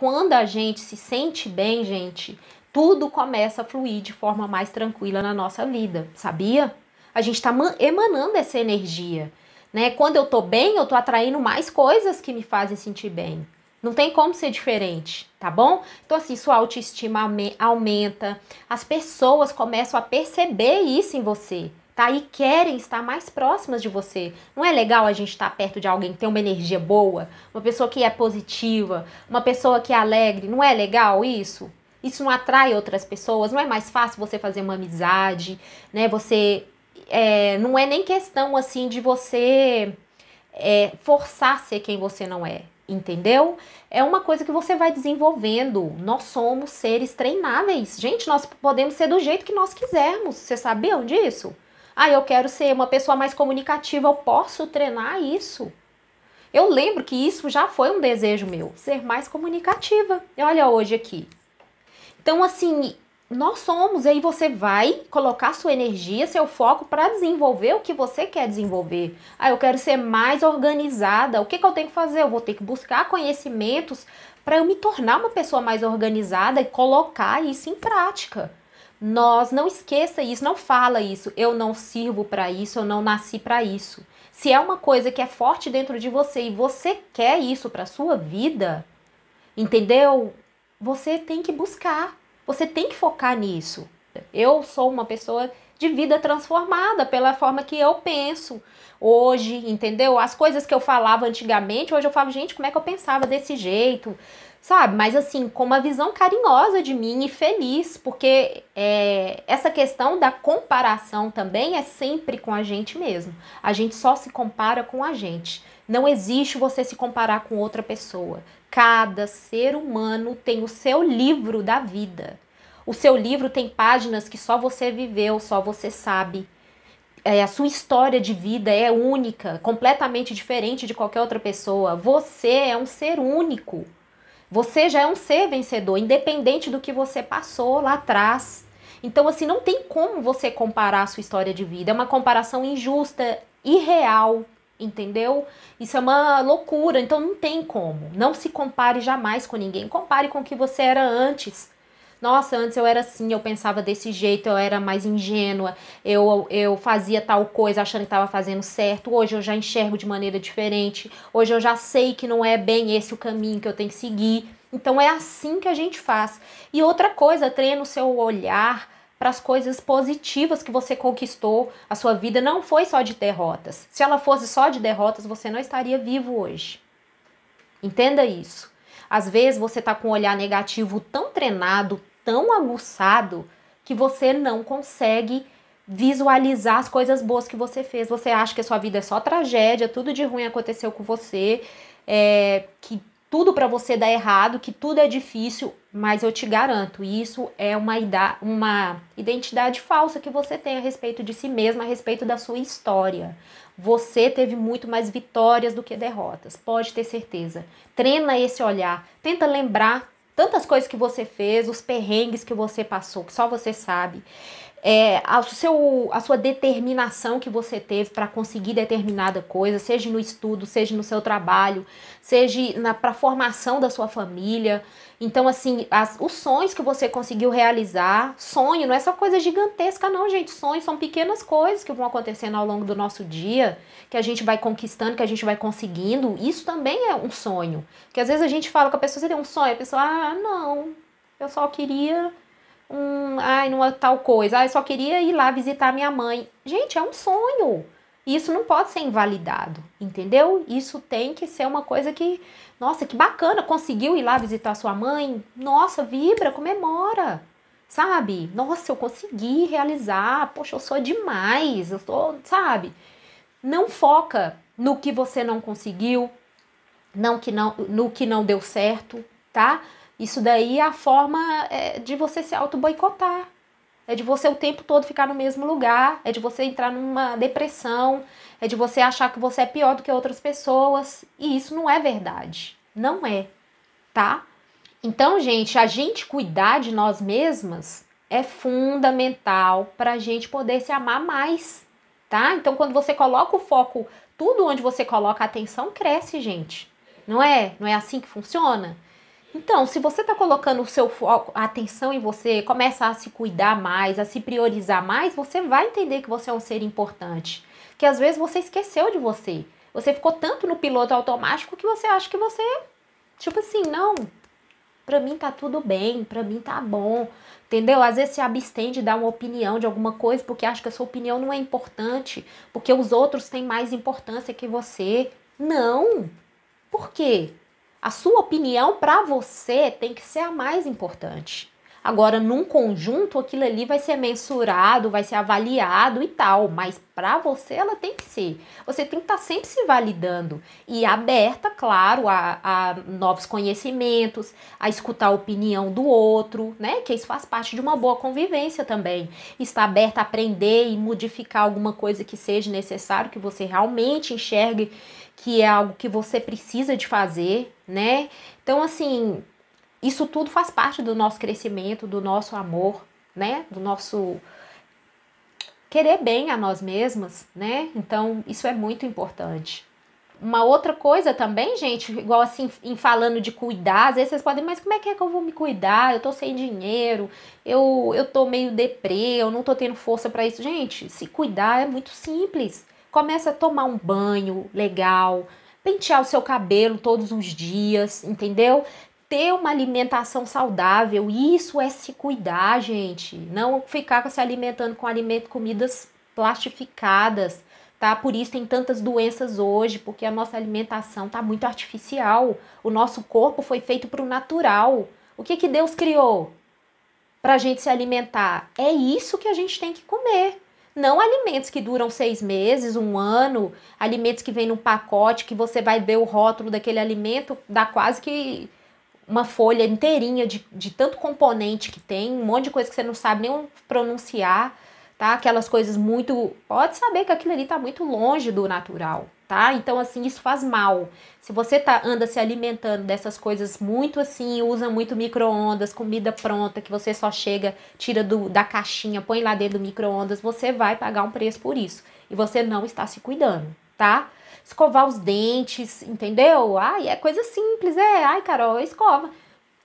quando a gente se sente bem, gente, tudo começa a fluir de forma mais tranquila na nossa vida, sabia? A gente está emanando essa energia. Né? Quando eu tô bem, eu tô atraindo mais coisas que me fazem sentir bem. Não tem como ser diferente, tá bom? Então, assim, sua autoestima aumenta, as pessoas começam a perceber isso em você tá? E querem estar mais próximas de você. Não é legal a gente estar tá perto de alguém que tem uma energia boa, uma pessoa que é positiva, uma pessoa que é alegre. Não é legal isso? Isso não atrai outras pessoas? Não é mais fácil você fazer uma amizade, né? Você é, não é nem questão assim de você é, forçar ser quem você não é, entendeu? É uma coisa que você vai desenvolvendo. Nós somos seres treináveis. Gente, nós podemos ser do jeito que nós quisermos. Você sabiam disso? Ah, eu quero ser uma pessoa mais comunicativa, eu posso treinar isso. Eu lembro que isso já foi um desejo meu, ser mais comunicativa. E olha hoje aqui. Então, assim, nós somos, aí você vai colocar sua energia, seu foco para desenvolver o que você quer desenvolver. Ah, eu quero ser mais organizada. O que, que eu tenho que fazer? Eu vou ter que buscar conhecimentos para eu me tornar uma pessoa mais organizada e colocar isso em prática nós não esqueça isso, não fala isso, eu não sirvo para isso, eu não nasci para isso. Se é uma coisa que é forte dentro de você e você quer isso para sua vida, entendeu? Você tem que buscar, você tem que focar nisso. Eu sou uma pessoa de vida transformada pela forma que eu penso hoje, entendeu? As coisas que eu falava antigamente, hoje eu falo, gente, como é que eu pensava desse jeito? sabe? Mas assim, com uma visão carinhosa de mim e feliz, porque é, essa questão da comparação também é sempre com a gente mesmo. A gente só se compara com a gente. Não existe você se comparar com outra pessoa. Cada ser humano tem o seu livro da vida. O seu livro tem páginas que só você viveu, só você sabe. É, a sua história de vida é única, completamente diferente de qualquer outra pessoa. Você é um ser único. Você já é um ser vencedor, independente do que você passou lá atrás. Então, assim, não tem como você comparar a sua história de vida. É uma comparação injusta, irreal, entendeu? Isso é uma loucura. Então, não tem como. Não se compare jamais com ninguém. Compare com o que você era antes. Nossa, antes eu era assim, eu pensava desse jeito, eu era mais ingênua, eu, eu fazia tal coisa achando que estava fazendo certo, hoje eu já enxergo de maneira diferente, hoje eu já sei que não é bem esse o caminho que eu tenho que seguir. Então é assim que a gente faz. E outra coisa, treina o seu olhar para as coisas positivas que você conquistou. A sua vida não foi só de derrotas. Se ela fosse só de derrotas, você não estaria vivo hoje. Entenda isso. Às vezes você está com um olhar negativo tão treinado, tão aguçado que você não consegue visualizar as coisas boas que você fez. Você acha que a sua vida é só tragédia, tudo de ruim aconteceu com você, é, que tudo para você dá errado, que tudo é difícil, mas eu te garanto, isso é uma, uma identidade falsa que você tem a respeito de si mesma, a respeito da sua história. Você teve muito mais vitórias do que derrotas, pode ter certeza. Treina esse olhar, tenta lembrar tantas coisas que você fez, os perrengues que você passou, que só você sabe é, a, seu, a sua determinação que você teve para conseguir determinada coisa, seja no estudo, seja no seu trabalho, seja para a formação da sua família. Então, assim, as, os sonhos que você conseguiu realizar, sonho não é só coisa gigantesca, não, gente. Sonhos são pequenas coisas que vão acontecendo ao longo do nosso dia, que a gente vai conquistando, que a gente vai conseguindo. Isso também é um sonho. Porque às vezes a gente fala com a pessoa, você tem um sonho, a pessoa, ah, não, eu só queria um, ai, numa tal coisa, ai, só queria ir lá visitar minha mãe. Gente, é um sonho. Isso não pode ser invalidado, entendeu? Isso tem que ser uma coisa que, nossa, que bacana, conseguiu ir lá visitar sua mãe? Nossa, vibra, comemora. Sabe? Nossa, eu consegui realizar. Poxa, eu sou demais. Eu tô, sabe? Não foca no que você não conseguiu, não que não, no que não deu certo, tá? Isso daí é a forma é, de você se auto-boicotar. É de você o tempo todo ficar no mesmo lugar, é de você entrar numa depressão, é de você achar que você é pior do que outras pessoas. E isso não é verdade. Não é, tá? Então, gente, a gente cuidar de nós mesmas é fundamental para a gente poder se amar mais, tá? Então, quando você coloca o foco, tudo onde você coloca a atenção cresce, gente. Não é? Não é assim que funciona? Então, se você está colocando o seu foco, a atenção em você, começa a se cuidar mais, a se priorizar mais, você vai entender que você é um ser importante. Que às vezes você esqueceu de você. Você ficou tanto no piloto automático que você acha que você, tipo assim, não, pra mim tá tudo bem, pra mim tá bom, entendeu? Às vezes se abstém de dar uma opinião de alguma coisa porque acha que a sua opinião não é importante, porque os outros têm mais importância que você. Não! Por quê? A sua opinião para você tem que ser a mais importante. Agora, num conjunto, aquilo ali vai ser mensurado, vai ser avaliado e tal, mas para você ela tem que ser. Você tem que estar tá sempre se validando e aberta, claro, a, a, novos conhecimentos, a escutar a opinião do outro, né? Que isso faz parte de uma boa convivência também. Está aberta a aprender e modificar alguma coisa que seja necessário, que você realmente enxergue que é algo que você precisa de fazer, né? Então, assim, isso tudo faz parte do nosso crescimento, do nosso amor, né? Do nosso querer bem a nós mesmas, né? Então, isso é muito importante. Uma outra coisa também, gente, igual assim, em falando de cuidar, às vezes vocês podem, mas como é que é que eu vou me cuidar? Eu tô sem dinheiro, eu, eu tô meio deprê, eu não tô tendo força para isso. Gente, se cuidar é muito simples. Começa a tomar um banho legal, pentear o seu cabelo todos os dias, entendeu? ter uma alimentação saudável, isso é se cuidar, gente. Não ficar se alimentando com alimento, comidas plastificadas, tá? Por isso tem tantas doenças hoje, porque a nossa alimentação tá muito artificial. O nosso corpo foi feito para o natural. O que que Deus criou? Para a gente se alimentar. É isso que a gente tem que comer. Não alimentos que duram seis meses, um ano, alimentos que vêm num pacote, que você vai ver o rótulo daquele alimento, dá quase que uma folha inteirinha de, de tanto componente que tem, um monte de coisa que você não sabe nem pronunciar, tá? Aquelas coisas muito. Pode saber que aquilo ali tá muito longe do natural, tá? Então, assim, isso faz mal. Se você tá, anda se alimentando dessas coisas muito assim, usa muito micro-ondas, comida pronta, que você só chega, tira do, da caixinha, põe lá dentro do micro-ondas, você vai pagar um preço por isso. E você não está se cuidando, tá? escovar os dentes, entendeu? Ai, é coisa simples, é. Ai, Carol, escova.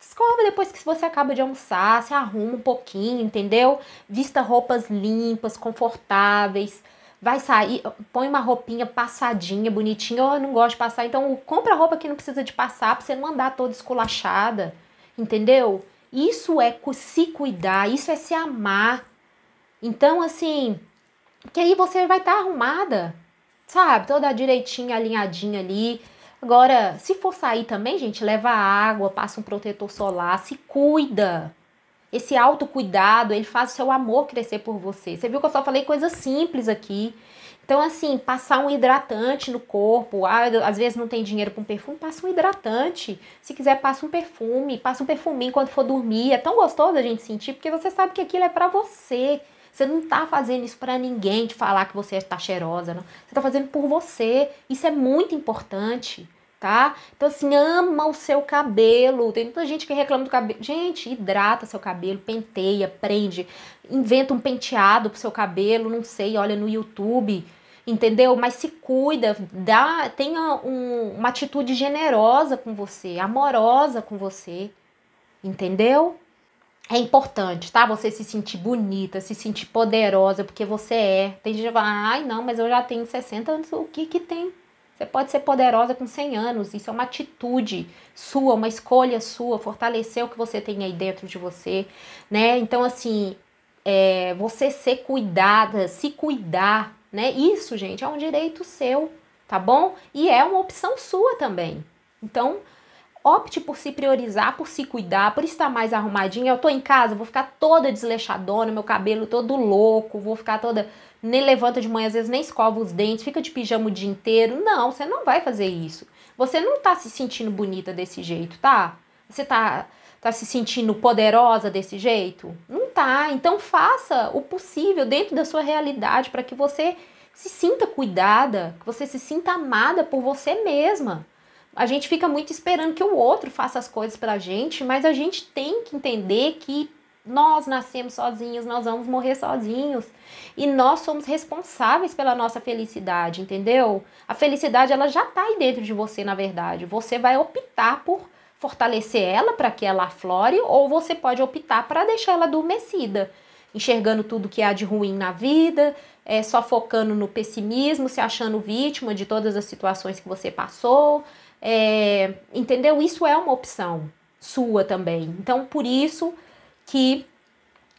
Escova depois que você acaba de almoçar, se arruma um pouquinho, entendeu? Vista roupas limpas, confortáveis. Vai sair, põe uma roupinha passadinha, bonitinha. Eu não gosto de passar, então compra roupa que não precisa de passar pra você não andar toda esculachada, entendeu? Isso é se cuidar, isso é se amar. Então, assim, que aí você vai estar tá arrumada, sabe? Toda direitinha, alinhadinha ali. Agora, se for sair também, gente, leva água, passa um protetor solar, se cuida. Esse autocuidado, ele faz o seu amor crescer por você. Você viu que eu só falei coisas simples aqui. Então, assim, passar um hidratante no corpo. Ah, às vezes não tem dinheiro para um perfume, passa um hidratante. Se quiser, passa um perfume. Passa um perfuminho quando for dormir. É tão gostoso a gente sentir, porque você sabe que aquilo é para você. Você não tá fazendo isso para ninguém te falar que você está cheirosa, não. Você tá fazendo por você. Isso é muito importante. Tá? Então, assim, ama o seu cabelo. Tem muita gente que reclama do cabelo. Gente, hidrata seu cabelo, penteia, prende, inventa um penteado pro seu cabelo, não sei, olha no YouTube, entendeu? Mas se cuida, dá, tenha um, uma atitude generosa com você, amorosa com você, entendeu? é importante, tá? Você se sentir bonita, se sentir poderosa, porque você é. Tem gente que fala, ai não, mas eu já tenho 60 anos, o que que tem? Você pode ser poderosa com 100 anos, isso é uma atitude sua, uma escolha sua, fortalecer o que você tem aí dentro de você, né? Então, assim, é, você ser cuidada, se cuidar, né? Isso, gente, é um direito seu, tá bom? E é uma opção sua também. Então, opte por se priorizar, por se cuidar, por estar mais arrumadinha. Eu tô em casa, vou ficar toda desleixadona, meu cabelo todo louco, vou ficar toda. Nem levanta de manhã, às vezes nem escova os dentes, fica de pijama o dia inteiro. Não, você não vai fazer isso. Você não tá se sentindo bonita desse jeito, tá? Você tá, tá se sentindo poderosa desse jeito? Não tá. Então faça o possível dentro da sua realidade para que você se sinta cuidada, que você se sinta amada por você mesma a gente fica muito esperando que o outro faça as coisas pra gente, mas a gente tem que entender que nós nascemos sozinhos, nós vamos morrer sozinhos e nós somos responsáveis pela nossa felicidade, entendeu? A felicidade ela já tá aí dentro de você, na verdade. Você vai optar por fortalecer ela para que ela aflore ou você pode optar para deixar ela adormecida, enxergando tudo que há de ruim na vida, é, só focando no pessimismo, se achando vítima de todas as situações que você passou, é, entendeu? Isso é uma opção sua também. Então, por isso que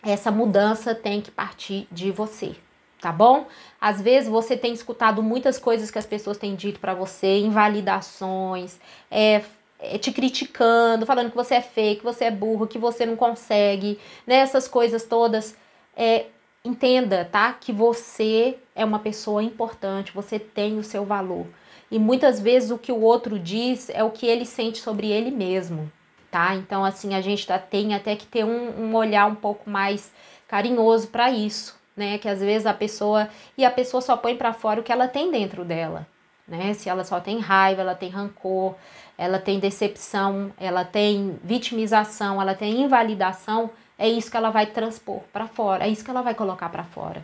essa mudança tem que partir de você, tá bom? Às vezes você tem escutado muitas coisas que as pessoas têm dito para você, invalidações, é, é, te criticando, falando que você é feio, que você é burro, que você não consegue, né? Essas coisas todas. É, entenda, tá? Que você é uma pessoa importante, você tem o seu valor. E muitas vezes o que o outro diz é o que ele sente sobre ele mesmo, tá? Então, assim, a gente tá, tem até que ter um, um olhar um pouco mais carinhoso para isso, né? Que às vezes a pessoa. E a pessoa só põe para fora o que ela tem dentro dela, né? Se ela só tem raiva, ela tem rancor, ela tem decepção, ela tem vitimização, ela tem invalidação, é isso que ela vai transpor para fora, é isso que ela vai colocar para fora.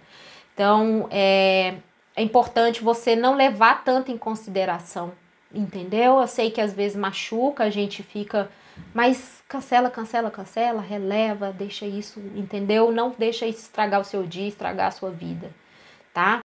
Então, é, é importante você não levar tanto em consideração, entendeu? Eu sei que às vezes machuca, a gente fica, mas cancela, cancela, cancela, releva, deixa isso, entendeu? Não deixa isso estragar o seu dia, estragar a sua vida, tá?